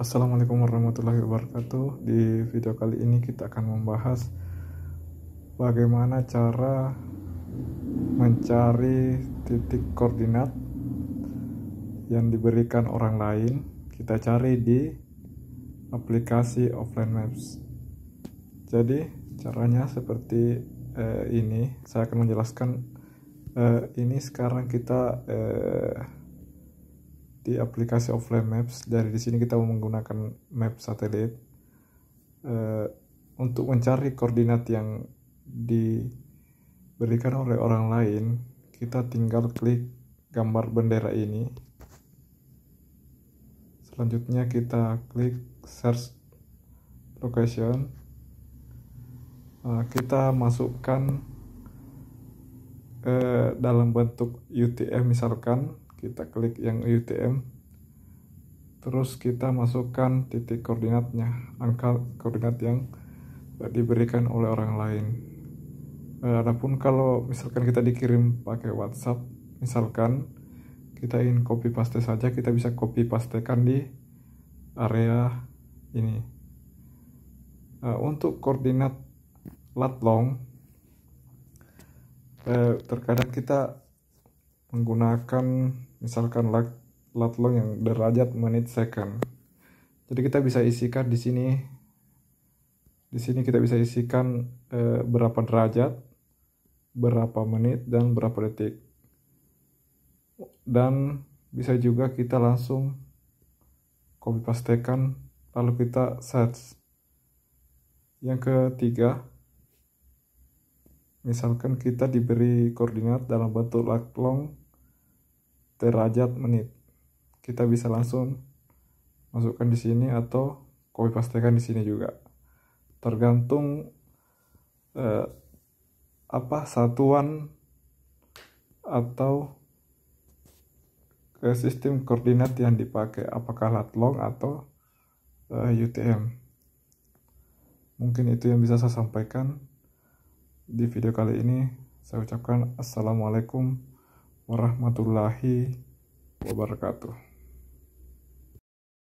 Assalamualaikum warahmatullahi wabarakatuh. Di video kali ini kita akan membahas bagaimana cara mencari titik koordinat yang diberikan orang lain. Kita cari di aplikasi offline maps. Jadi caranya seperti eh, ini. Saya akan menjelaskan eh, ini sekarang kita eh, di aplikasi offline maps dari di sini kita menggunakan map satelit uh, eh, untuk mencari koordinat yang diberikan oleh orang lain kita tinggal klik gambar bendera ini selanjutnya kita klik search location uh, kita masukkan uh, dalam bentuk UTM misalkan kita klik yang UTM terus kita masukkan titik koordinatnya angka koordinat yang diberikan oleh orang lain eh, adapun kalau misalkan kita dikirim pakai WhatsApp misalkan kita ingin copy paste saja kita bisa copy paste kan di area ini eh, untuk koordinat lat long eh, terkadang kita menggunakan misalkan lat, long yang derajat menit second. Jadi kita bisa isikan di sini di sini kita bisa isikan e, berapa derajat, berapa menit dan berapa detik. Dan bisa juga kita langsung copy pastekan lalu kita search. Yang ketiga, Misalkan kita diberi koordinat dalam bentuk laklong derajat menit. Kita bisa langsung masukkan di sini atau copy pastekan di sini juga. Tergantung eh, apa satuan atau ke eh, sistem koordinat yang dipakai apakah lat atau uh, eh, UTM mungkin itu yang bisa saya sampaikan di video kali ini saya ucapkan Assalamualaikum warahmatullahi wabarakatuh.